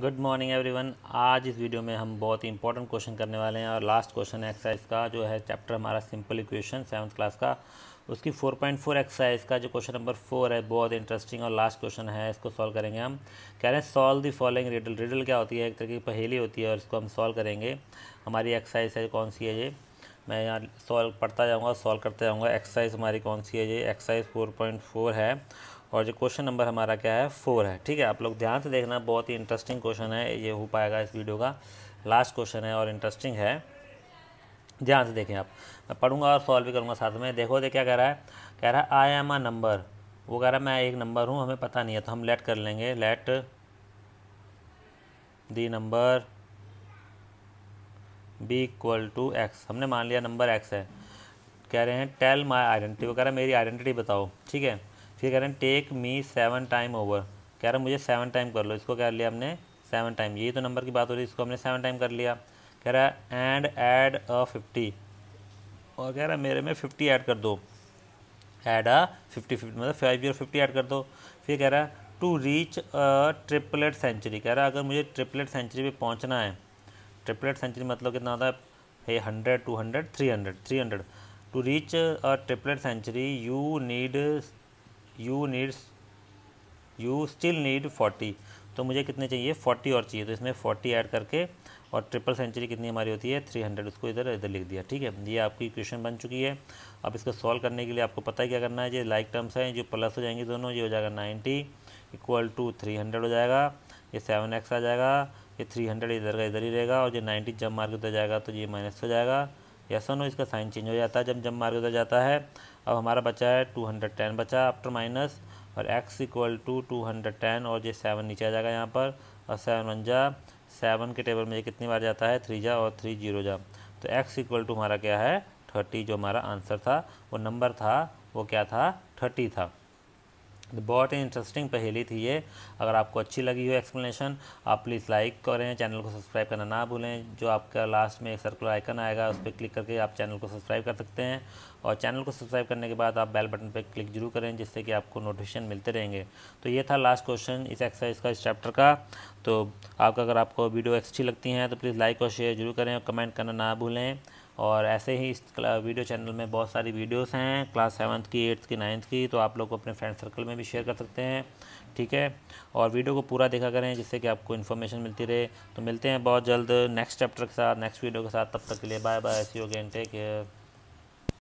good morning everyone आज इस video में हम बहुत ही इंपॉर्टेंट क्वेश्चन करने वाले हैं और लास्ट क्वेश्चन है एक्सरसाइज का जो है चैप्टर हमारा सिंपल इक्वेशन सेवन्थ क्लास का उसकी 4.4 एक्सरसाइज का जो क्वेश्चन नंबर फोर है बहुत इंटरेस्टिंग और लास्ट क्वेश्चन है इसको सॉल्व करेंगे हम कह रहे हैं solve the following riddle riddle क्या होती है एक तरह की पहेली होती है और इसको हम सॉल्व करेंगे हमारी एक्सरसाइज है कौन सी है ये मैं यहाँ सॉल्व पढ़ता जाऊँगा सॉल्व करता जाऊँगा एक्सरसाइज हमारी कौन सी है ये एक्सरसाइज फोर है और जो क्वेश्चन नंबर हमारा क्या है फोर है ठीक है आप लोग ध्यान से देखना बहुत ही इंटरेस्टिंग क्वेश्चन है ये हो पाएगा इस वीडियो का लास्ट क्वेश्चन है और इंटरेस्टिंग है ध्यान से देखें आप मैं पढ़ूंगा और सॉल्व भी करूँगा साथ में देखो दे क्या कह रहा है कह रहा है आई एम आ नंबर वो कह रहा है मैं एक नंबर हूँ हमें पता नहीं है तो हम लेट कर लेंगे let the number B equal to X हमने मान लिया नंबर एक्स है कह रहे हैं टेल माई आइडेंटिटी वो कह रहा है मेरी आइडेंटिटी बताओ ठीक है फिर कह रहे हैं take me seven time over कह रहा हैं मुझे सेवन टाइम कर लो इसको कह लिया हमने सेवन टाइम यही तो नंबर की बात हो रही है इसको हमने सेवन टाइम कर लिया कह रहा है एंड एड अ फिफ्टी और कह रहा है मेरे में फिफ्टी ऐड कर दो एड अ फिफ्टी फिफ्टी मतलब फाइव जीरो फिफ्टी ऐड कर दो फिर कह रहा है to reach a triplet century कह रहा है अगर मुझे ट्रिपलेट सेंचुरी पे पहुंचना है ट्रिपलेट सेंचुरी मतलब कितना होता है hundred two hundred three hundred three hundred to reach a triplet century you need you needs you still need forty तो मुझे कितने चाहिए फोर्टी और चाहिए तो इसमें फोर्टी ऐड करके और ट्रिपल सेंचुरी कितनी हमारी होती है थ्री हंड्रेड उसको इधर इधर लिख दिया ठीक है ये आपकी इक्वेशन बन चुकी है अब इसको सॉल्व करने के लिए आपको पता है क्या करना है ये लाइक टर्म्स हैं जो प्लस हो जाएंगे दोनों ये हो जाएगा ninety equal to three hundred हो जाएगा ये सेवन एक्स आ जाएगा ये थ्री हंड्रेड इधर का इधर ही रहेगा और ये नाइन्टी जब मार्क उधर जाएगा तो ये माइनस हो जाएगा यस और नो इसका साइन चेंज हो जाता है जब जब मार्ग उधर जाता है अब हमारा बचा है टू हंड्रेड टेन बचा आफ्टर माइनस और x equal to two hundred ten और ये सेवन नीचे आ जाएगा यहाँ पर और सेवन वन जा सेवन के टेबल में ये कितनी बार जाता है थ्री जा और थ्री जीरो जा तो एक्स इक्वल टू हमारा क्या है थर्टी जो हमारा आंसर था वो नंबर था वो क्या था थर्टी था बहुत ही इंटरेस्टिंग पहेली थी ये अगर आपको अच्छी लगी हो एक्सप्लेनेशन आप प्लीज़ लाइक करें चैनल को सब्सक्राइब करना ना भूलें जो आपका लास्ट में एक सर्कुलर आइकन आएगा उस पर क्लिक करके आप चैनल को सब्सक्राइब कर सकते हैं और चैनल को सब्सक्राइब करने के बाद आप बेल बटन पर क्लिक जरूर करें जिससे कि आपको नोटिफिकेशन मिलते रहेंगे तो ये था लास्ट क्वेश्चन इस एक्सरसाइज का इस चैप्टर का तो आपका अगर आपको वीडियो अच्छी लगती हैं तो प्लीज़ लाइक और शेयर जरूर करें और कमेंट करना ना भूलें और ऐसे ही इस वीडियो चैनल में बहुत सारी वीडियोस हैं क्लास सेवन्थ की एट्थ की नाइन्थ की तो आप लोग अपने फ्रेंड सर्कल में भी शेयर कर सकते हैं ठीक है और वीडियो को पूरा देखा करें जिससे कि आपको इन्फॉर्मेशन मिलती रहे तो मिलते हैं बहुत जल्द नेक्स्ट चैप्टर के साथ नेक्स्ट वीडियो के साथ तब तक के लिए bye bye see you again take care